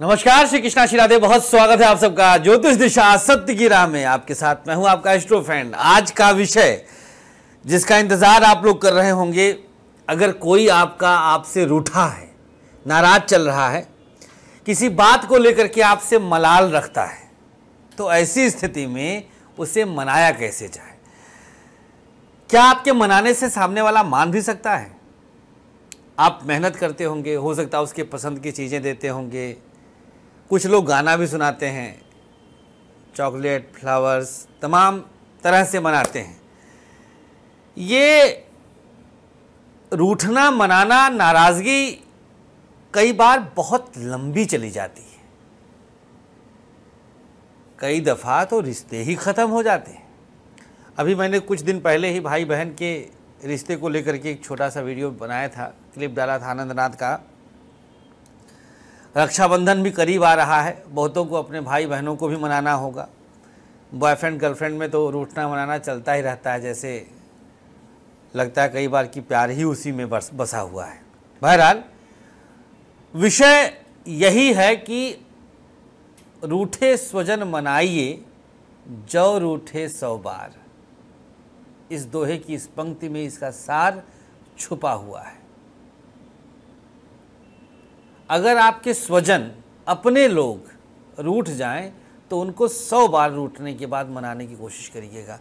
नमस्कार श्री कृष्णा शिरादे बहुत स्वागत है आप सबका ज्योतिष दिशा सत्य की राह में आपके साथ मैं हूं आपका एस्ट्रो फ्रेंड आज का विषय जिसका इंतज़ार आप लोग कर रहे होंगे अगर कोई आपका आपसे रूठा है नाराज चल रहा है किसी बात को लेकर के आपसे मलाल रखता है तो ऐसी स्थिति में उसे मनाया कैसे जाए क्या आपके मनाने से सामने वाला मान भी सकता है आप मेहनत करते होंगे हो सकता है उसके पसंद की चीज़ें देते होंगे कुछ लोग गाना भी सुनाते हैं चॉकलेट फ्लावर्स तमाम तरह से मनाते हैं ये रूठना मनाना नाराज़गी कई बार बहुत लंबी चली जाती है कई दफ़ा तो रिश्ते ही ख़त्म हो जाते हैं अभी मैंने कुछ दिन पहले ही भाई बहन के रिश्ते को लेकर के एक छोटा सा वीडियो बनाया था क्लिप डाला था आनंदनाथ का रक्षाबंधन भी करीब आ रहा है बहुतों को अपने भाई बहनों को भी मनाना होगा बॉयफ्रेंड गर्लफ्रेंड में तो रूठना मनाना चलता ही रहता है जैसे लगता है कई बार कि प्यार ही उसी में बस बसा हुआ है बहरहाल विषय यही है कि रूठे स्वजन मनाइए जौ रूठे सौ बार इस दोहे की इस पंक्ति में इसका सार छुपा हुआ है अगर आपके स्वजन अपने लोग रूठ जाएं तो उनको सौ बार रूठने के बाद मनाने की कोशिश करिएगा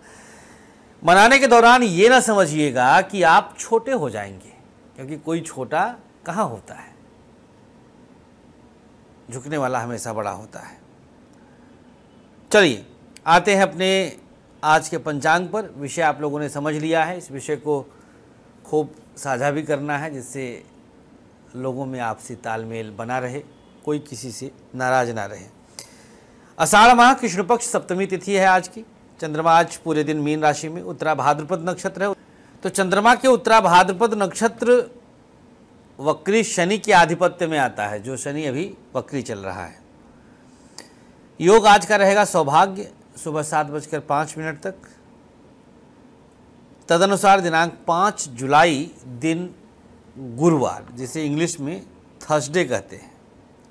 मनाने के दौरान ये ना समझिएगा कि आप छोटे हो जाएंगे क्योंकि कोई छोटा कहाँ होता है झुकने वाला हमेशा बड़ा होता है चलिए आते हैं अपने आज के पंचांग पर विषय आप लोगों ने समझ लिया है इस विषय को खूब साझा भी करना है जिससे लोगों में आपसी तालमेल बना रहे कोई किसी से नाराज ना रहे अषाढ़ माह कृष्ण पक्ष सप्तमी तिथि है आज की चंद्रमा आज पूरे दिन मीन राशि में उत्तरा भाद्रपद नक्षत्र है तो चंद्रमा के उत्तरा भाद्रपद नक्षत्र वक्री शनि के आधिपत्य में आता है जो शनि अभी वक्री चल रहा है योग आज का रहेगा सौभाग्य सुबह सात बजकर पाँच मिनट तक तदनुसार दिनांक पाँच जुलाई दिन गुरुवार जिसे इंग्लिश में थर्सडे कहते हैं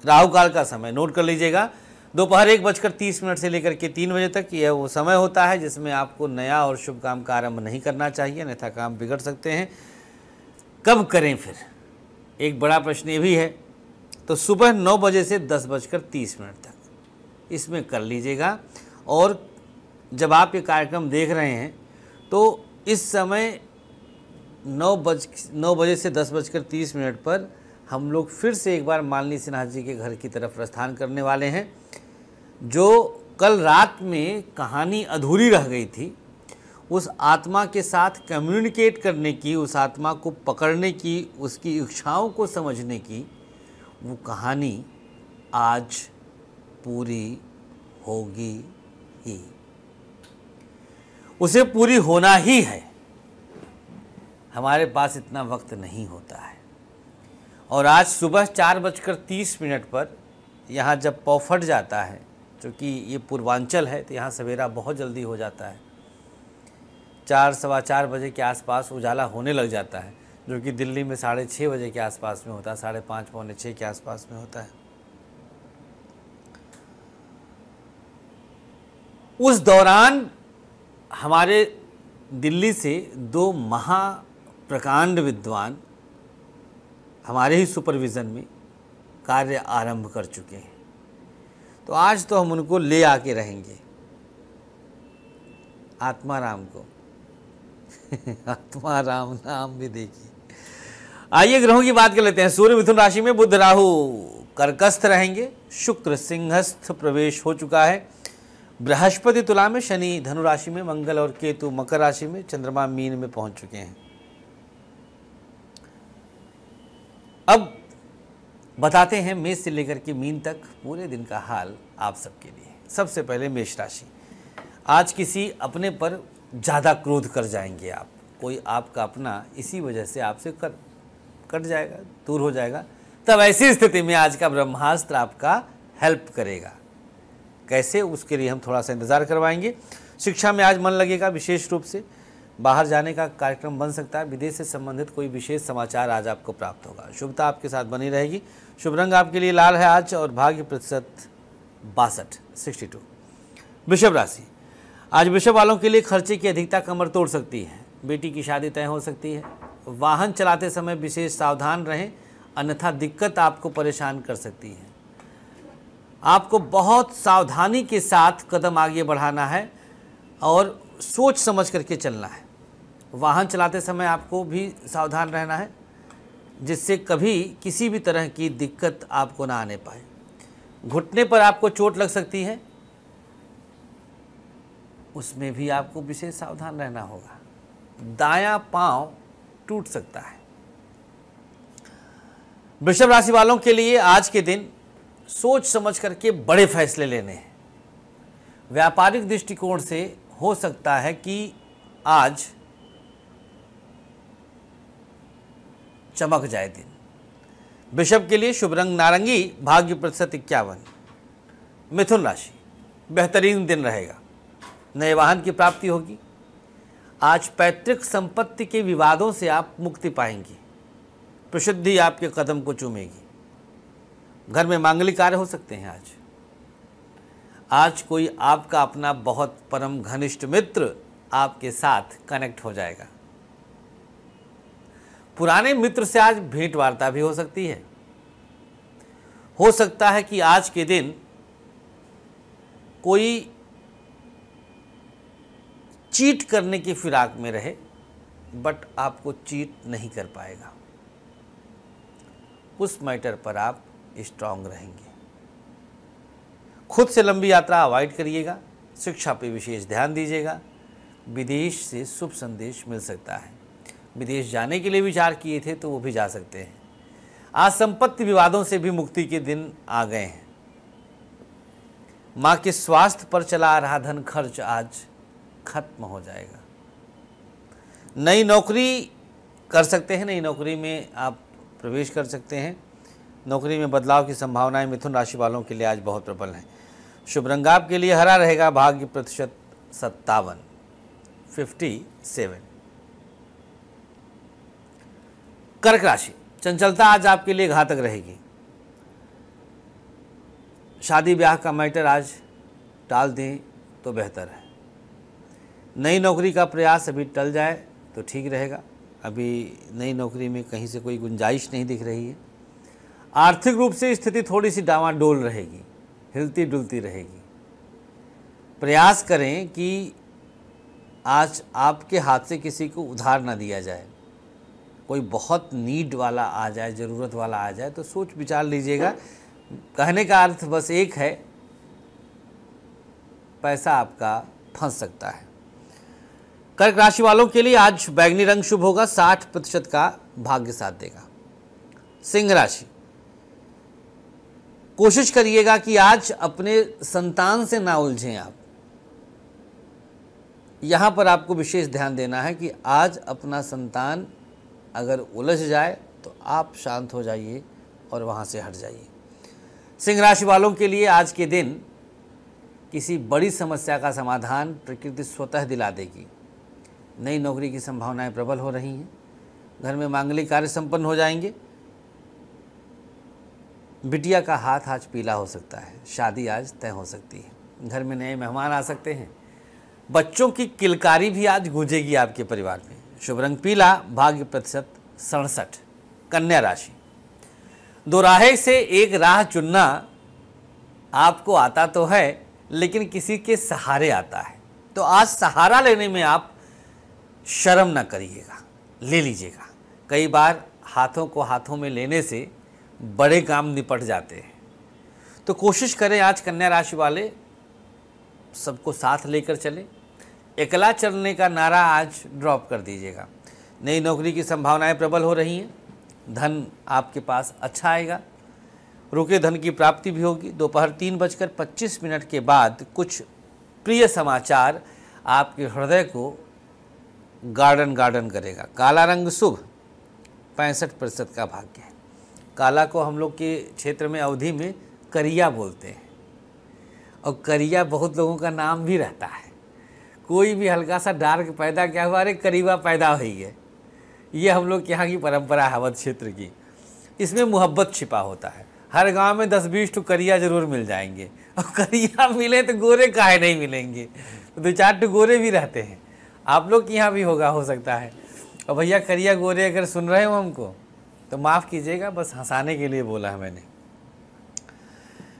राहु काल का समय नोट कर लीजिएगा दोपहर एक बजकर तीस मिनट से लेकर के तीन बजे तक यह वो समय होता है जिसमें आपको नया और शुभ काम का आरंभ नहीं करना चाहिए अन्यथा काम बिगड़ सकते हैं कब करें फिर एक बड़ा प्रश्न ये भी है तो सुबह नौ बजे से दस बजकर तीस मिनट तक इसमें कर लीजिएगा और जब आप ये कार्यक्रम देख रहे हैं तो इस समय नौ बज नौ बजे से दस बजकर तीस मिनट पर हम लोग फिर से एक बार मालनी सिन्हा जी के घर की तरफ प्रस्थान करने वाले हैं जो कल रात में कहानी अधूरी रह गई थी उस आत्मा के साथ कम्युनिकेट करने की उस आत्मा को पकड़ने की उसकी इच्छाओं को समझने की वो कहानी आज पूरी होगी ही उसे पूरी होना ही है हमारे पास इतना वक्त नहीं होता है और आज सुबह चार बजकर तीस मिनट पर यहाँ जब पौ फट जाता है क्योंकि ये पूर्वांचल है तो यहाँ सवेरा बहुत जल्दी हो जाता है चार सवा चार बजे के आसपास उजाला होने लग जाता है जो कि दिल्ली में साढ़े छः बजे के आसपास में होता है साढ़े पाँच पौने छः के आसपास में होता है उस दौरान हमारे दिल्ली से दो महा प्रकांड विद्वान हमारे ही सुपरविज़न में कार्य आरंभ कर चुके हैं तो आज तो हम उनको ले आके रहेंगे आत्माराम को आत्माराम नाम भी देखिए आइए ग्रहों की बात कर लेते हैं सूर्य मिथुन राशि में बुध राहु कर्कस्थ रहेंगे शुक्र सिंहस्थ प्रवेश हो चुका है बृहस्पति तुला में शनि धनु राशि में मंगल और केतु मकर राशि में चंद्रमा मीन में पहुंच चुके हैं अब बताते हैं मेष से लेकर के मीन तक पूरे दिन का हाल आप सबके लिए सबसे पहले मेष राशि आज किसी अपने पर ज़्यादा क्रोध कर जाएंगे आप कोई आपका अपना इसी वजह से आपसे कर कट जाएगा दूर हो जाएगा तब ऐसी स्थिति में आज का ब्रह्मास्त्र आपका हेल्प करेगा कैसे उसके लिए हम थोड़ा सा इंतज़ार करवाएंगे शिक्षा में आज मन लगेगा विशेष रूप से बाहर जाने का कार्यक्रम बन सकता है विदेश से संबंधित कोई विशेष समाचार आज आपको प्राप्त होगा शुभता आपके साथ बनी रहेगी शुभ रंग आपके लिए लाल है आज और भाग्य प्रतिशत बासठ सिक्सटी टू वृषभ राशि आज वृषभ वालों के लिए खर्चे की अधिकता कमर तोड़ सकती है बेटी की शादी तय हो सकती है वाहन चलाते समय विशेष सावधान रहें अन्यथा दिक्कत आपको परेशान कर सकती है आपको बहुत सावधानी के साथ कदम आगे बढ़ाना है और सोच समझ करके चलना है वाहन चलाते समय आपको भी सावधान रहना है जिससे कभी किसी भी तरह की दिक्कत आपको ना आने पाए घुटने पर आपको चोट लग सकती है उसमें भी आपको विशेष सावधान रहना होगा दायां पांव टूट सकता है वृषभ राशि वालों के लिए आज के दिन सोच समझ करके बड़े फैसले लेने हैं व्यापारिक दृष्टिकोण से हो सकता है कि आज चमक जाए दिन बिशप के लिए शुभ रंग नारंगी भाग्य प्रतिशत इक्यावन मिथुन राशि बेहतरीन दिन रहेगा नए वाहन की प्राप्ति होगी आज पैतृक संपत्ति के विवादों से आप मुक्ति पाएंगे प्रसिद्धि आपके कदम को चूमेगी घर में मांगलिक कार्य हो सकते हैं आज आज कोई आपका अपना बहुत परम घनिष्ठ मित्र आपके साथ कनेक्ट हो जाएगा पुराने मित्र से आज भेंट वार्ता भी हो सकती है हो सकता है कि आज के दिन कोई चीट करने की फिराक में रहे बट आपको चीट नहीं कर पाएगा उस मैटर पर आप स्ट्रांग रहेंगे खुद से लंबी यात्रा अवॉइड करिएगा शिक्षा पे विशेष ध्यान दीजिएगा विदेश से शुभ संदेश मिल सकता है विदेश जाने के लिए विचार किए थे तो वो भी जा सकते हैं आज संपत्ति विवादों से भी मुक्ति के दिन आ गए हैं माँ के स्वास्थ्य पर चला आ रहा धन खर्च आज खत्म हो जाएगा नई नौकरी कर सकते हैं नई नौकरी में आप प्रवेश कर सकते हैं नौकरी में बदलाव की संभावनाएं मिथुन राशि वालों के लिए आज बहुत प्रबल हैं शुभ रंग आपके लिए हरा रहेगा भाग्य प्रतिशत सत्तावन फिफ्टी सेवन कर्क राशि चंचलता आज आपके लिए घातक रहेगी शादी ब्याह का मैटर आज टाल दें तो बेहतर है नई नौकरी का प्रयास अभी टल जाए तो ठीक रहेगा अभी नई नौकरी में कहीं से कोई गुंजाइश नहीं दिख रही है आर्थिक रूप से स्थिति थोड़ी सी डावाडोल रहेगी हिलती डुलती रहेगी प्रयास करें कि आज आपके हाथ से किसी को उधार ना दिया जाए कोई बहुत नीड वाला आ जाए ज़रूरत वाला आ जाए तो सोच विचार लीजिएगा कहने का अर्थ बस एक है पैसा आपका फंस सकता है कर्क राशि वालों के लिए आज बैगनी रंग शुभ होगा साठ प्रतिशत का भाग्य साथ देगा सिंह राशि कोशिश करिएगा कि आज अपने संतान से ना उलझें आप यहां पर आपको विशेष ध्यान देना है कि आज अपना संतान अगर उलझ जाए तो आप शांत हो जाइए और वहाँ से हट जाइए सिंह राशि वालों के लिए आज के दिन किसी बड़ी समस्या का समाधान प्रकृति स्वतः दिला देगी नई नौकरी की संभावनाएं प्रबल हो रही हैं घर में मांगलिक कार्य संपन्न हो जाएंगे बिटिया का हाथ आज पीला हो सकता है शादी आज तय हो सकती है घर में नए मेहमान आ सकते हैं बच्चों की किलकारी भी आज गूंजेगी आपके परिवार में शुभ रंग पीला भाग्य प्रतिशत सड़सठ कन्या राशि दो राहे से एक राह चुनना आपको आता तो है लेकिन किसी के सहारे आता है तो आज सहारा लेने में आप शर्म ना करिएगा ले लीजिएगा कई बार हाथों को हाथों में लेने से बड़े काम निपट जाते हैं तो कोशिश करें आज कन्या राशि वाले सबको साथ लेकर चलें एकला चलने का नारा आज ड्रॉप कर दीजिएगा नई नौकरी की संभावनाएं प्रबल हो रही हैं धन आपके पास अच्छा आएगा रुके धन की प्राप्ति भी होगी दोपहर तीन बजकर पच्चीस मिनट के बाद कुछ प्रिय समाचार आपके हृदय को गार्डन गार्डन करेगा काला रंग शुभ पैंसठ प्रतिशत का भाग्य है काला को हम लोग के क्षेत्र में अवधि में करिया बोलते हैं और करिया बहुत लोगों का नाम भी रहता है कोई भी हल्का सा डार्क पैदा क्या हुआ अरे करीबा पैदा ही है ये हम लोग यहाँ की परंपरा है अवध क्षेत्र की इसमें मोहब्बत छिपा होता है हर गांव में दस बीस टू करिया जरूर मिल जाएंगे और करिया मिले तो गोरे काहे नहीं मिलेंगे तो दो चार टू गोरे भी रहते हैं आप लोग के यहाँ भी होगा हो सकता है और भैया करिया गोरे अगर सुन रहे हो हमको तो माफ़ कीजिएगा बस हंसाने के लिए बोला है मैंने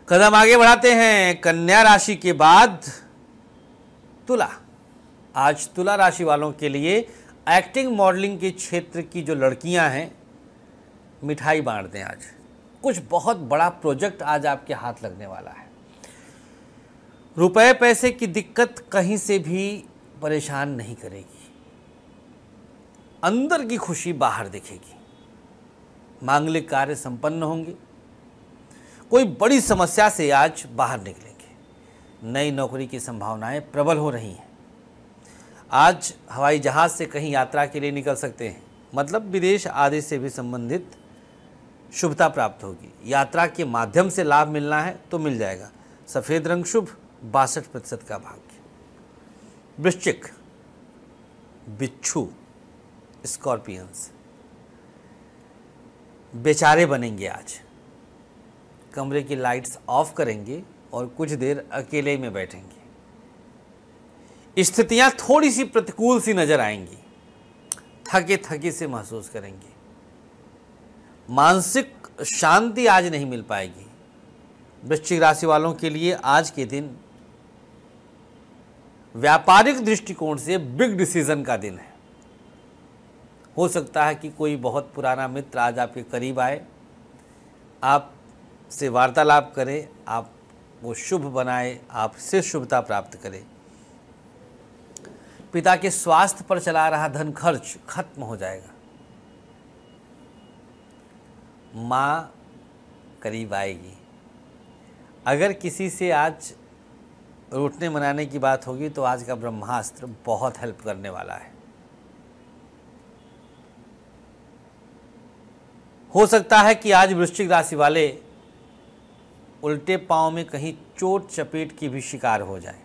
कदम आगे बढ़ाते हैं कन्या राशि के बाद तुला आज तुला राशि वालों के लिए एक्टिंग मॉडलिंग के क्षेत्र की जो लड़कियां हैं मिठाई बांट दें आज कुछ बहुत बड़ा प्रोजेक्ट आज आपके हाथ लगने वाला है रुपए पैसे की दिक्कत कहीं से भी परेशान नहीं करेगी अंदर की खुशी बाहर दिखेगी मांगलिक कार्य संपन्न होंगे कोई बड़ी समस्या से आज बाहर निकलेंगे नई नौकरी की संभावनाएं प्रबल हो रही हैं आज हवाई जहाज़ से कहीं यात्रा के लिए निकल सकते हैं मतलब विदेश आदि से भी संबंधित शुभता प्राप्त होगी यात्रा के माध्यम से लाभ मिलना है तो मिल जाएगा सफ़ेद रंग शुभ बासठ प्रतिशत का भाग्य वृश्चिक बिच्छू स्कॉर्पियंस बेचारे बनेंगे आज कमरे की लाइट्स ऑफ करेंगे और कुछ देर अकेले में बैठेंगे स्थितियां थोड़ी सी प्रतिकूल सी नजर आएंगी थके थके से महसूस करेंगे मानसिक शांति आज नहीं मिल पाएगी वृश्चिक राशि वालों के लिए आज के दिन व्यापारिक दृष्टिकोण से बिग डिसीजन का दिन है हो सकता है कि कोई बहुत पुराना मित्र आज आपके करीब आए आप से वार्तालाप करें आप वो शुभ बनाए आपसे शुभता प्राप्त करें पिता के स्वास्थ्य पर चला रहा धन खर्च खत्म हो जाएगा माँ करीब आएगी अगर किसी से आज रोटने मनाने की बात होगी तो आज का ब्रह्मास्त्र बहुत हेल्प करने वाला है हो सकता है कि आज वृश्चिक राशि वाले उल्टे पाँव में कहीं चोट चपेट की भी शिकार हो जाए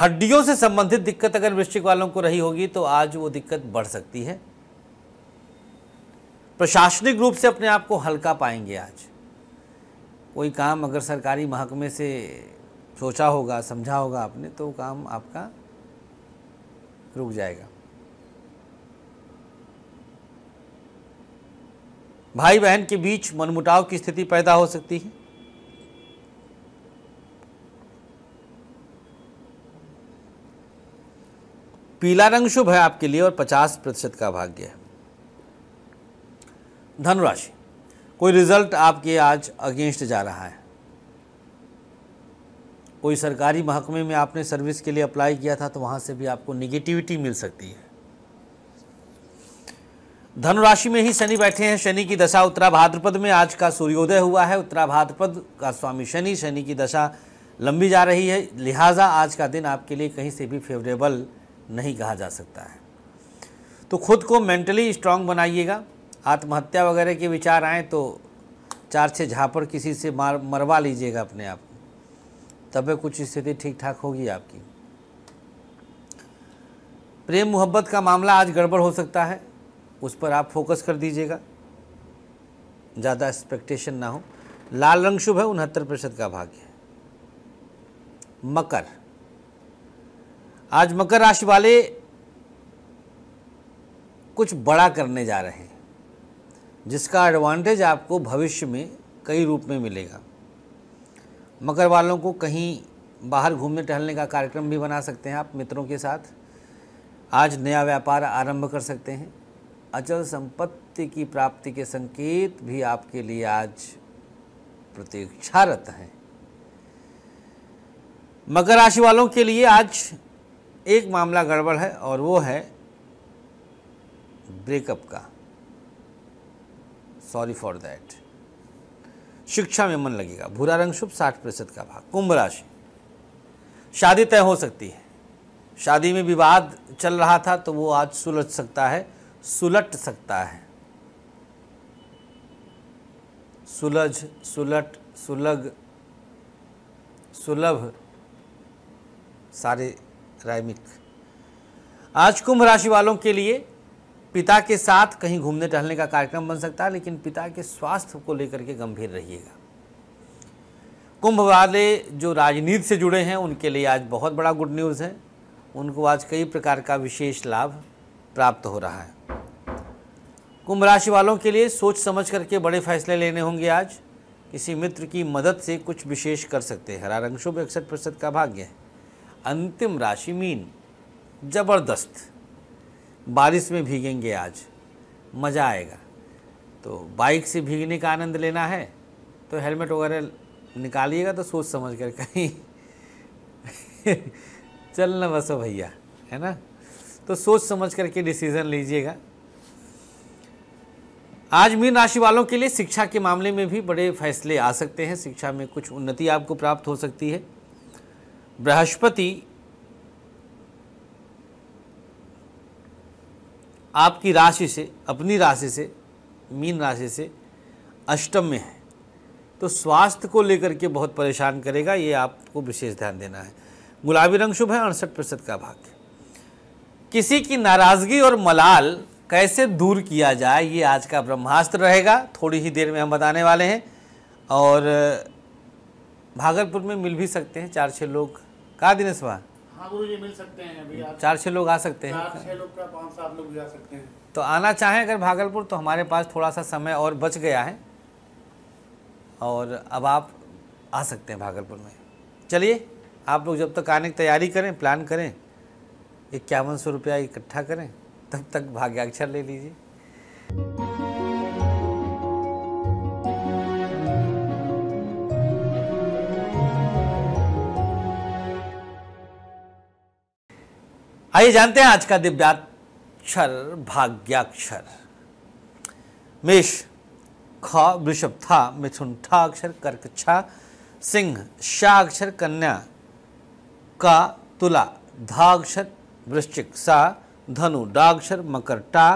हड्डियों से संबंधित दिक्कत अगर वृश्चिक वालों को रही होगी तो आज वो दिक्कत बढ़ सकती है प्रशासनिक रूप से अपने आप को हल्का पाएंगे आज कोई काम अगर सरकारी महकमे से सोचा होगा समझा होगा आपने तो काम आपका रुक जाएगा भाई बहन के बीच मनमुटाव की स्थिति पैदा हो सकती है पीला रंग शुभ है आपके लिए और पचास प्रतिशत का भाग्य है धनुराशि कोई रिजल्ट आपके आज अगेंस्ट जा रहा है कोई सरकारी महकमे में आपने सर्विस के लिए अप्लाई किया था तो वहां से भी आपको निगेटिविटी मिल सकती है धनुराशि में ही शनि बैठे हैं शनि की दशा उत्तरा भाद्रपद में आज का सूर्योदय हुआ है उत्तरा भाद्रपद का स्वामी शनि शनि की दशा लंबी जा रही है लिहाजा आज का दिन आपके लिए कहीं से भी फेवरेबल नहीं कहा जा सकता है तो खुद को मेंटली स्ट्रांग बनाइएगा आत्महत्या वगैरह के विचार आए तो चार छः झापड़ किसी से मार मरवा लीजिएगा अपने आप को तब कुछ स्थिति ठीक ठाक होगी आपकी प्रेम मोहब्बत का मामला आज गड़बड़ हो सकता है उस पर आप फोकस कर दीजिएगा ज़्यादा एक्सपेक्टेशन ना हो लाल रंग शुभ है उनहत्तर प्रतिशत का भाग्य है मकर आज मकर राशि वाले कुछ बड़ा करने जा रहे हैं जिसका एडवांटेज आपको भविष्य में कई रूप में मिलेगा मकर वालों को कहीं बाहर घूमने टहलने का कार्यक्रम भी बना सकते हैं आप मित्रों के साथ आज नया व्यापार आरंभ कर सकते हैं अचल संपत्ति की प्राप्ति के संकेत भी आपके लिए आज प्रतीक्षारत हैं मकर राशि वालों के लिए आज एक मामला गड़बड़ है और वो है ब्रेकअप का सॉरी फॉर दैट शिक्षा में मन लगेगा भूरा रंग शुभ साठ प्रतिशत का भाग कुंभ राशि शादी तय हो सकती है शादी में विवाद चल रहा था तो वो आज सुलझ सकता है सुलट सकता है सुलझ सुलट सुलग सुलभ सारे रायमिक आज कुंभ राशि वालों के लिए पिता के साथ कहीं घूमने टहलने का कार्यक्रम बन सकता है लेकिन पिता के स्वास्थ्य को लेकर के गंभीर रहिएगा कुंभ वाले जो राजनीति से जुड़े हैं उनके लिए आज बहुत बड़ा गुड न्यूज़ है उनको आज कई प्रकार का विशेष लाभ प्राप्त हो रहा है कुंभ राशि वालों के लिए सोच समझ करके बड़े फैसले लेने होंगे आज किसी मित्र की मदद से कुछ विशेष कर सकते हैं हरा रंग शुभ इकसठ प्रतिशत का भाग्य है अंतिम राशि मीन ज़बरदस्त बारिश में भीगेंगे आज मज़ा आएगा तो बाइक से भीगने का आनंद लेना है तो हेलमेट वगैरह निकालिएगा तो सोच समझ कर कहीं चलना बसो भैया है ना तो सोच समझ करके डिसीज़न लीजिएगा आज मीन राशि वालों के लिए शिक्षा के मामले में भी बड़े फैसले आ सकते हैं शिक्षा में कुछ उन्नति आपको प्राप्त हो सकती है बृहस्पति आपकी राशि से अपनी राशि से मीन राशि से अष्टम में है तो स्वास्थ्य को लेकर के बहुत परेशान करेगा ये आपको विशेष ध्यान देना है गुलाबी रंग शुभ है अड़सठ प्रतिशत का भाग्य किसी की नाराज़गी और मलाल कैसे दूर किया जाए ये आज का ब्रह्मास्त्र रहेगा थोड़ी ही देर में हम बताने वाले हैं और भागलपुर में मिल भी सकते हैं चार छः लोग कहा दिनेश सुबह हाँ जी मिल सकते हैं चार छः लोग आ सकते हैं आ सकते हैं तो आना चाहें अगर भागलपुर तो हमारे पास थोड़ा सा समय और बच गया है और अब आप आ सकते हैं भागलपुर में चलिए आप लोग जब तक आने की तैयारी करें प्लान करें इक्यावन सौ रुपया इकट्ठा करें तब तक भाग्याक्षर ले लीजिए आइए जानते हैं आज का दिव्याक्षर भाग्याक्षर मेष ख वृषभ था मिथुन था अक्षर कर्क छा सिंह शाह अक्षर कन्या का तुला धा अक्षर वृश्चिक सा धनु डाक्षर मकर टा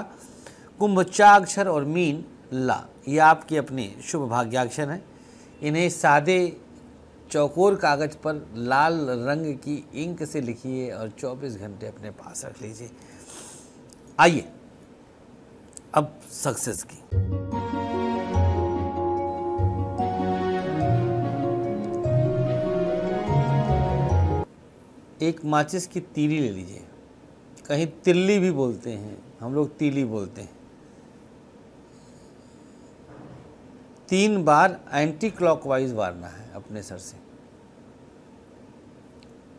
कुंभ चाक्षर और मीन ला ये आपकी अपनी शुभ भाग्याक्षर हैं इन्हें सादे चौकोर कागज़ पर लाल रंग की इंक से लिखिए और 24 घंटे अपने पास रख लीजिए आइए अब सक्सेस की एक माचिस की तीली ले लीजिए कहीं तिल्ली भी बोलते हैं हम लोग तीली बोलते हैं तीन बार एंटी क्लॉकवाइज मारना है अपने सर से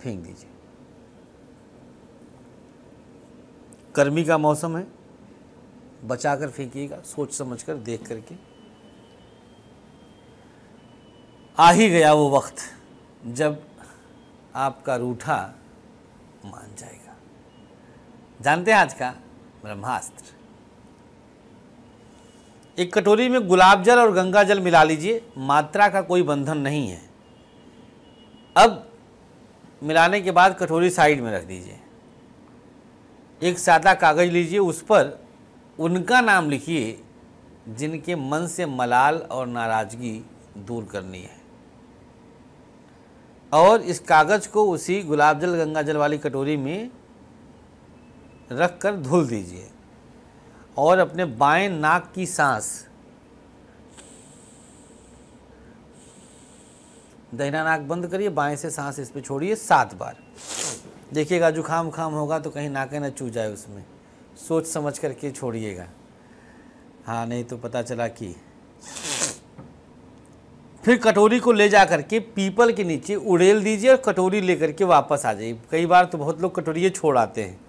फेंक दीजिए गर्मी का मौसम है बचा कर फेंकिएगा सोच समझ कर देख करके आ ही गया वो वक्त जब आपका रूठा मान जाएगा जानते हैं आज का ब्रह्मास्त्र एक कटोरी में गुलाब जल और गंगा जल मिला लीजिए मात्रा का कोई बंधन नहीं है अब मिलाने के बाद कटोरी साइड में रख दीजिए एक सादा कागज़ लीजिए उस पर उनका नाम लिखिए जिनके मन से मलाल और नाराज़गी दूर करनी है और इस कागज़ को उसी गुलाब जल गंगा जल वाली कटोरी में रख कर धुल दीजिए और अपने बाएं नाक की सांस दहना नाक बंद करिए बाएं से सांस इस पर छोड़िए सात बार देखिएगा जुकाम खाम होगा तो कहीं नाके ना चू जाए उसमें सोच समझ करके छोड़िएगा हाँ नहीं तो पता चला कि फिर कटोरी को ले जा करके पीपल के नीचे उड़ेल दीजिए और कटोरी लेकर के वापस आ जाइए कई बार तो बहुत लोग कटोरी छोड़ आते हैं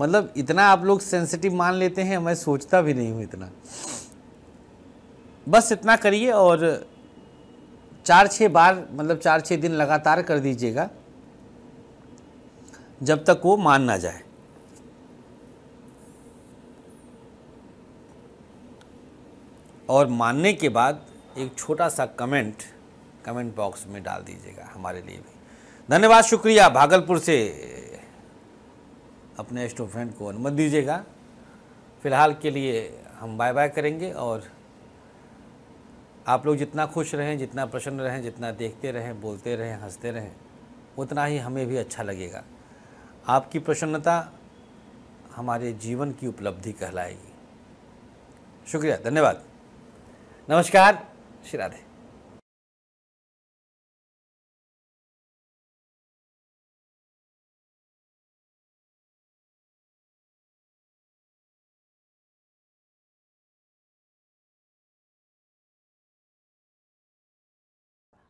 मतलब इतना आप लोग सेंसिटिव मान लेते हैं मैं सोचता भी नहीं हूँ इतना बस इतना करिए और चार छः बार मतलब चार छः दिन लगातार कर दीजिएगा जब तक वो मान ना जाए और मानने के बाद एक छोटा सा कमेंट कमेंट बॉक्स में डाल दीजिएगा हमारे लिए भी धन्यवाद शुक्रिया भागलपुर से अपने स्टूडेंट को अनुमति दीजिएगा फिलहाल के लिए हम बाय बाय करेंगे और आप लोग जितना खुश रहें जितना प्रसन्न रहें जितना देखते रहें बोलते रहें हंसते रहें उतना ही हमें भी अच्छा लगेगा आपकी प्रसन्नता हमारे जीवन की उपलब्धि कहलाएगी शुक्रिया धन्यवाद नमस्कार श्री राधे